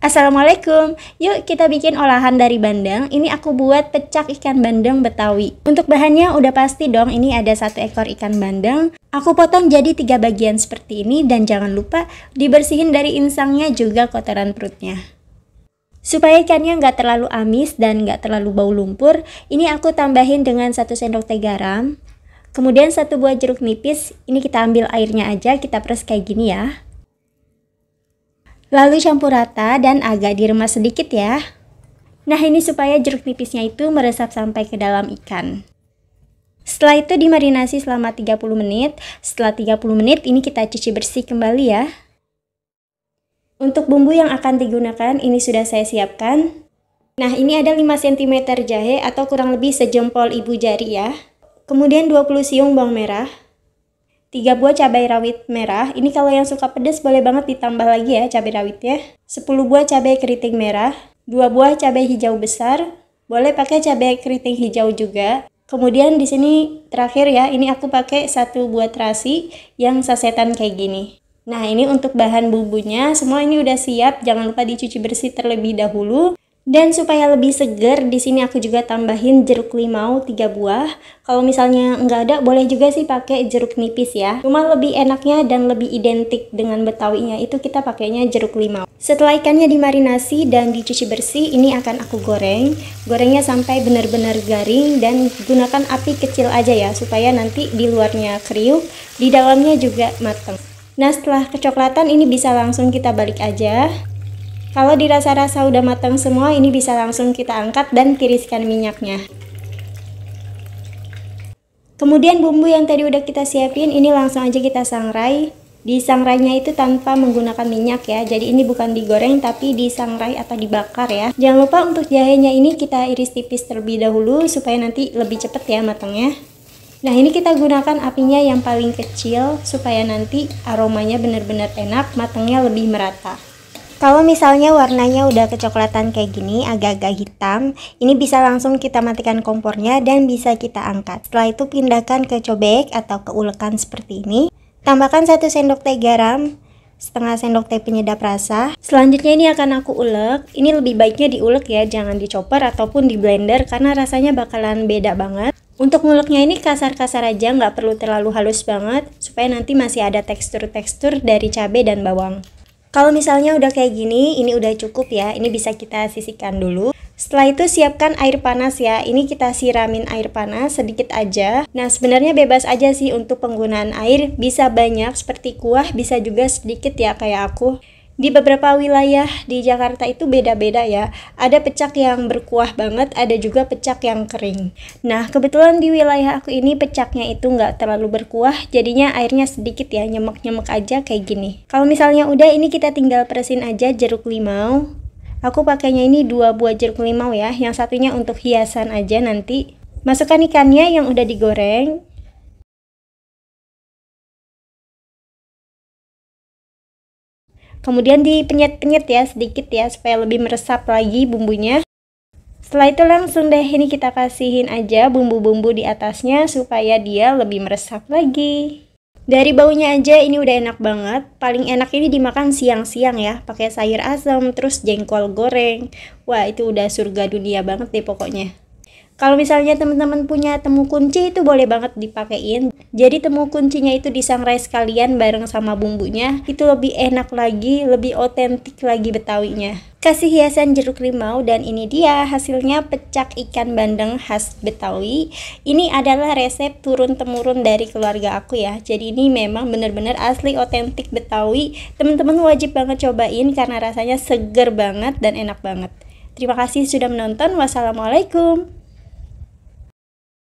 Assalamualaikum, yuk kita bikin olahan dari bandeng Ini aku buat pecak ikan bandeng betawi Untuk bahannya udah pasti dong ini ada satu ekor ikan bandeng Aku potong jadi tiga bagian seperti ini Dan jangan lupa dibersihin dari insangnya juga kotoran perutnya Supaya ikannya nggak terlalu amis dan nggak terlalu bau lumpur Ini aku tambahin dengan satu sendok teh garam Kemudian satu buah jeruk nipis Ini kita ambil airnya aja, kita pres kayak gini ya Lalu campur rata dan agak diremas sedikit ya. Nah ini supaya jeruk nipisnya itu meresap sampai ke dalam ikan. Setelah itu dimarinasi selama 30 menit. Setelah 30 menit ini kita cuci bersih kembali ya. Untuk bumbu yang akan digunakan ini sudah saya siapkan. Nah ini ada 5 cm jahe atau kurang lebih sejempol ibu jari ya. Kemudian 20 siung bawang merah, 3 buah cabai rawit merah. Ini kalau yang suka pedas boleh banget ditambah lagi ya cabai rawitnya. 10 buah cabai keriting merah, 2 buah cabai hijau besar. Boleh pakai cabai keriting hijau juga. Kemudian di sini terakhir ya, ini aku pakai satu buah terasi yang sasetan kayak gini. Nah, ini untuk bahan bumbunya, semua ini udah siap. Jangan lupa dicuci bersih terlebih dahulu. Dan supaya lebih segar, di sini aku juga tambahin jeruk limau 3 buah. Kalau misalnya nggak ada, boleh juga sih pakai jeruk nipis ya. Cuma lebih enaknya dan lebih identik dengan betawinya itu kita pakainya jeruk limau. Setelah ikannya dimarinasi dan dicuci bersih, ini akan aku goreng. Gorengnya sampai benar-benar garing dan gunakan api kecil aja ya, supaya nanti di luarnya kriuk, di dalamnya juga matang. Nah setelah kecoklatan ini bisa langsung kita balik aja kalau dirasa-rasa udah matang semua, ini bisa langsung kita angkat dan tiriskan minyaknya. Kemudian bumbu yang tadi udah kita siapin, ini langsung aja kita sangrai. Di Disangrainya itu tanpa menggunakan minyak ya, jadi ini bukan digoreng tapi disangrai atau dibakar ya. Jangan lupa untuk jahenya ini kita iris tipis terlebih dahulu supaya nanti lebih cepat ya matangnya. Nah ini kita gunakan apinya yang paling kecil supaya nanti aromanya benar-benar enak, matangnya lebih merata. Kalau misalnya warnanya udah kecoklatan kayak gini, agak-agak hitam, ini bisa langsung kita matikan kompornya dan bisa kita angkat. Setelah itu pindahkan ke cobek atau ke ulekan seperti ini. Tambahkan 1 sendok teh garam, setengah sendok teh penyedap rasa. Selanjutnya ini akan aku ulek. Ini lebih baiknya diulek ya, jangan dicoper ataupun di blender karena rasanya bakalan beda banget. Untuk nguleknya ini kasar-kasar aja, nggak perlu terlalu halus banget, supaya nanti masih ada tekstur-tekstur dari cabai dan bawang. Kalau misalnya udah kayak gini, ini udah cukup ya. Ini bisa kita sisihkan dulu. Setelah itu siapkan air panas ya. Ini kita siramin air panas sedikit aja. Nah, sebenarnya bebas aja sih untuk penggunaan air. Bisa banyak seperti kuah, bisa juga sedikit ya kayak aku di beberapa wilayah di Jakarta itu beda-beda ya. Ada pecak yang berkuah banget, ada juga pecak yang kering. Nah, kebetulan di wilayah aku ini pecaknya itu nggak terlalu berkuah, jadinya airnya sedikit ya, nyemek-nyemek aja kayak gini. Kalau misalnya udah, ini kita tinggal peresin aja jeruk limau. Aku pakainya ini dua buah jeruk limau ya, yang satunya untuk hiasan aja nanti. Masukkan ikannya yang udah digoreng, Kemudian dipenyet-penyet ya sedikit ya supaya lebih meresap lagi bumbunya. Setelah itu langsung deh ini kita kasihin aja bumbu-bumbu di atasnya supaya dia lebih meresap lagi. Dari baunya aja ini udah enak banget. Paling enak ini dimakan siang-siang ya, pakai sayur asam terus jengkol goreng. Wah, itu udah surga dunia banget deh pokoknya. Kalau misalnya teman-teman punya temu kunci itu boleh banget dipakein. Jadi temu kuncinya itu disangrai sekalian bareng sama bumbunya. Itu lebih enak lagi, lebih otentik lagi betawinya. Kasih hiasan jeruk limau dan ini dia hasilnya pecak ikan bandeng khas Betawi. Ini adalah resep turun-temurun dari keluarga aku ya. Jadi ini memang benar-benar asli otentik Betawi. Teman-teman wajib banget cobain karena rasanya seger banget dan enak banget. Terima kasih sudah menonton. Wassalamualaikum.